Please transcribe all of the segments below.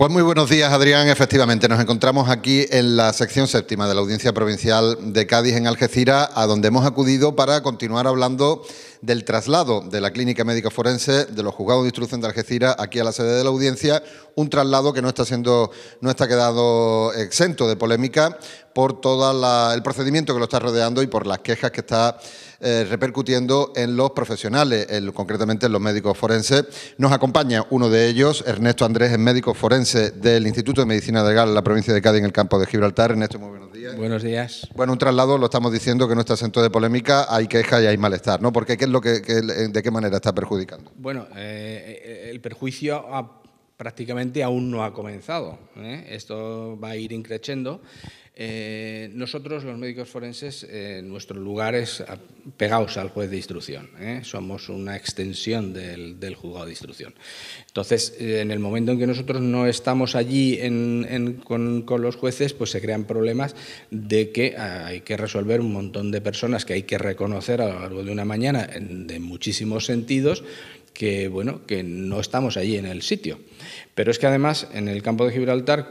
Pues muy buenos días, Adrián. Efectivamente, nos encontramos aquí en la sección séptima de la Audiencia Provincial de Cádiz en Algeciras, a donde hemos acudido para continuar hablando del traslado de la Clínica Médica Forense de los Juzgados de Instrucción de Algeciras aquí a la sede de la audiencia, un traslado que no está siendo no está quedado exento de polémica por todo el procedimiento que lo está rodeando y por las quejas que está eh, repercutiendo en los profesionales, concretamente en los médicos forenses. Nos acompaña uno de ellos, Ernesto Andrés, es médico forense del Instituto de Medicina Legal en la provincia de Cádiz en el campo de Gibraltar. Ernesto, muy buenos días. Buenos días. Bueno, un traslado, lo estamos diciendo, que no está exento de polémica, hay quejas y hay malestar, ¿no? Porque ¿qué lo que, de qué manera está perjudicando? Bueno, eh, eh, el perjuicio a prácticamente aún no ha comenzado. ¿eh? Esto va a ir increciendo. Eh, nosotros, los médicos forenses, en eh, nuestro lugar es pegados al juez de instrucción. Somos una extensión del, del, juzgado de instrucción. Entonces, en el momento en que nosotros no estamos allí con, los jueces, pues se crean problemas de que hay que resolver un montón de personas que hay que reconocer a lo largo de una mañana de muchísimos sentidos que, bueno, que no estamos allí en el sitio. Pero es que además en el campo de Gibraltar,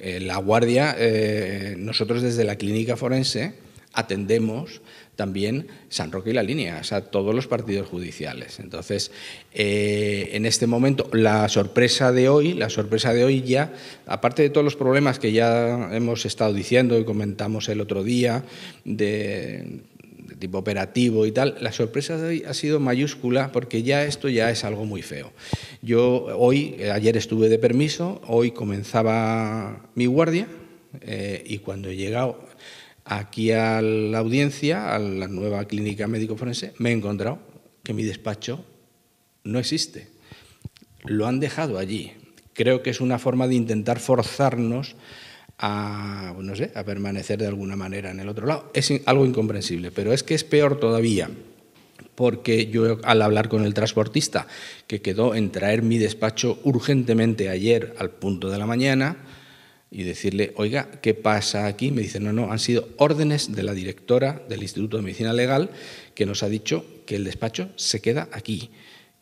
eh, la guardia, eh, nosotros desde la clínica forense atendemos también San Roque y la línea, o sea, todos los partidos judiciales. Entonces, eh, en este momento, la sorpresa de hoy, la sorpresa de hoy ya, aparte de todos los problemas que ya hemos estado diciendo y comentamos el otro día, de tipo operativo y tal, la sorpresa de hoy ha sido mayúscula porque ya esto ya es algo muy feo. Yo hoy, eh, ayer estuve de permiso, hoy comenzaba mi guardia eh, y cuando he llegado aquí a la audiencia, a la nueva clínica médico forense, me he encontrado que mi despacho no existe. Lo han dejado allí. Creo que es una forma de intentar forzarnos a, pues no sé, a permanecer de alguna manera en el otro lado. Es algo incomprensible, pero es que es peor todavía porque yo al hablar con el transportista, que quedó en traer mi despacho urgentemente ayer al punto de la mañana, y decirle, oiga, ¿qué pasa aquí? Me dice, no, no, han sido órdenes de la directora del Instituto de Medicina Legal que nos ha dicho que el despacho se queda aquí.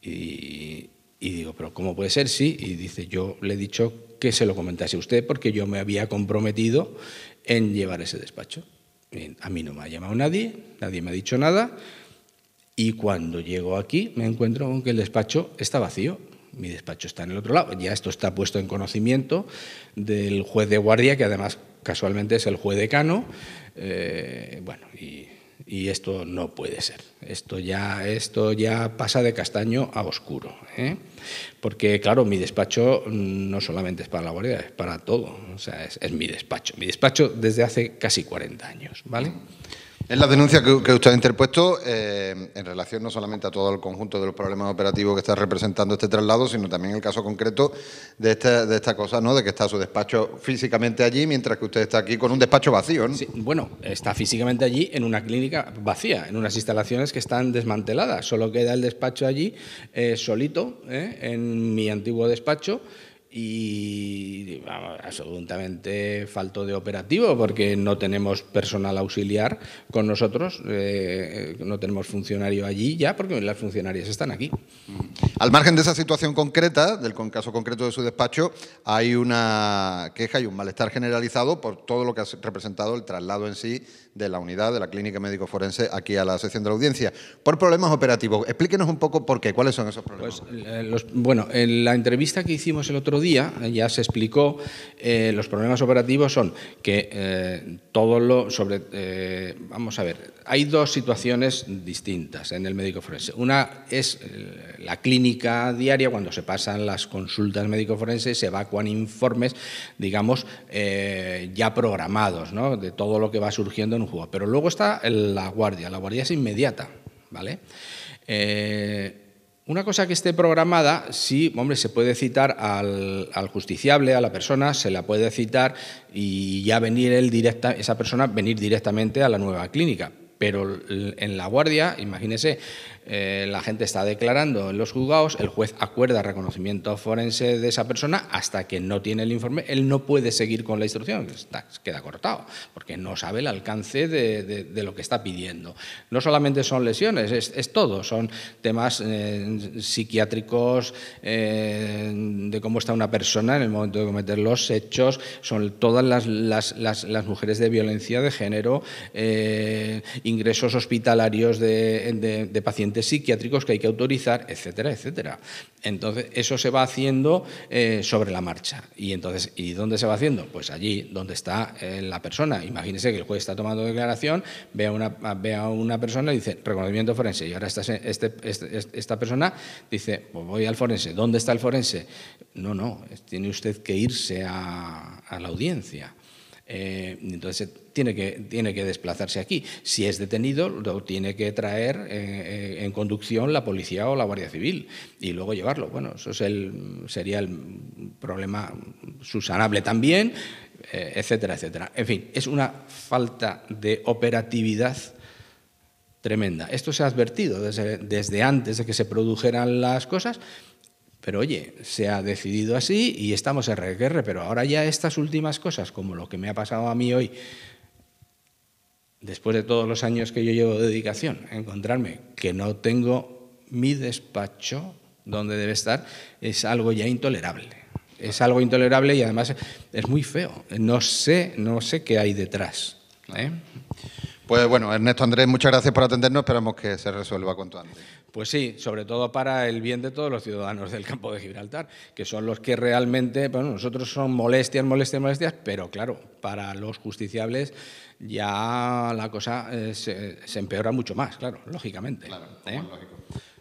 Y y digo, pero ¿cómo puede ser? Sí. Y dice, yo le he dicho que se lo comentase usted porque yo me había comprometido en llevar ese despacho. a mí no me ha llamado nadie, nadie me ha dicho nada. Y cuando llego aquí me encuentro con que el despacho está vacío. Mi despacho está en el otro lado. Ya esto está puesto en conocimiento del juez de guardia, que además casualmente es el juez decano. Eh, bueno, y y esto no puede ser. Esto ya, esto ya pasa de castaño a oscuro. ¿eh? Porque, claro, mi despacho no solamente es para la guardia, es para todo. O sea, es, mi despacho. Mi despacho desde hace casi 40 años. ¿Vale? Es la denuncia que, usted ha interpuesto eh, en relación no solamente a todo el conjunto de los problemas operativos que está representando este traslado, sino también el caso concreto de esta, cosa, ¿no? De que está su despacho físicamente allí, mientras que usted está aquí con un despacho vacío, bueno, está físicamente allí en una clínica vacía, en unas instalaciones que están desmanteladas. Solo queda el despacho allí, eh, solito, eh, en mi antiguo despacho y absolutamente falto de operativo porque no tenemos personal auxiliar con nosotros, eh, eh, no tenemos funcionario allí ya porque las funcionarias están aquí. Al margen de esa situación concreta, del caso concreto de su despacho, hay una queja y un malestar generalizado por todo lo que ha representado el traslado en sí de la unidad de la clínica médico forense aquí a la sección de audiencia por problemas operativos. Explíquenos un poco por qué, cuáles son esos problemas. Pues, eh, bueno, en la entrevista que hicimos el otro día, eh, ya se explicó, eh, los problemas operativos son que eh, todo lo sobre... vamos a ver, hay dos situaciones distintas en el médico forense. Una es la clínica diaria, cuando se pasan las consultas médico forense, se evacuan informes, digamos, ya programados, ¿no? de todo lo que va surgiendo en un juego. Pero luego está la guardia, la guardia es inmediata, ¿vale? Una cosa que esté programada, sí, hombre, se puede citar al, justiciable, a la persona, se la puede citar y ya venir él directa, esa persona venir directamente a la nueva clínica. Pero en la guardia, imagínese, eh, la gente está declarando en los juzgados, el juez acuerda reconocimiento forense de esa persona hasta que no tiene el informe, él no puede seguir con la instrucción, queda cortado, porque no sabe el alcance de, lo que está pidiendo. No solamente son lesiones, es, todo, son temas eh, psiquiátricos, eh, de cómo está una persona en el momento de cometer los hechos, son todas las, mujeres de violencia de género, ingresos hospitalarios de pacientes psiquiátricos que hay que autorizar, etcétera, etcétera. Entonces, eso se va haciendo eh, sobre la marcha. Y entonces, ¿y dónde se va haciendo? Pues allí donde está eh, la persona. Imagínese que el juez está tomando declaración, ve a una, una persona y dice, reconocimiento forense. Y ahora esta, este, este, este, esta persona dice, pues voy al forense. ¿Dónde está el forense? No, no, tiene usted que irse a la audiencia. Eh, entonces tiene que, tiene que desplazarse aquí. Si es detenido, lo tiene que traer eh, eh, en conducción la policía o la Guardia Civil y luego llevarlo. Bueno, eso es el, sería el problema susanable también, etcétera, etcétera. En fin, es una falta de operatividad tremenda. Esto se ha advertido desde, desde antes de que se produjeran las cosas pero oye, se ha decidido así y estamos en RQR, pero ahora ya estas últimas cosas, como lo que me ha pasado a mí hoy, después de todos los años que yo llevo de dedicación, encontrarme que no tengo mi despacho donde debe estar, es algo ya intolerable. Es algo intolerable y además es muy feo. No sé, no sé qué hay detrás. ¿eh? Pues bueno, Ernesto Andrés, muchas gracias por atendernos. Esperamos que se resuelva cuanto antes. Pues sí, sobre todo para el bien de todos los ciudadanos del campo de Gibraltar, que son los que realmente, bueno, nosotros son molestias, molestias, molestias, pero claro, para los justiciables ya la cosa eh, se, empeora mucho más, claro, lógicamente. Claro, ¿eh?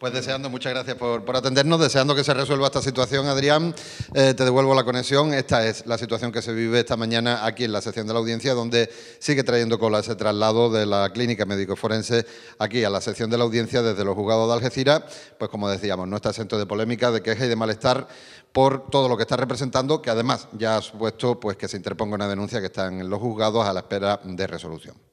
Pues deseando, muchas gracias por, atendernos, deseando que se resuelva esta situación, Adrián. Eh, te devuelvo la conexión. Esta es la situación que se vive esta mañana aquí en la sección de la audiencia, donde sigue trayendo cola ese traslado de la clínica médico forense aquí a la sección de la audiencia desde los juzgados de Algeciras. Pues como decíamos, no está exento de polémica, de queja y de malestar por todo lo que está representando, que además ya ha supuesto pues, que se interponga una denuncia que están en los juzgados a la espera de resolución.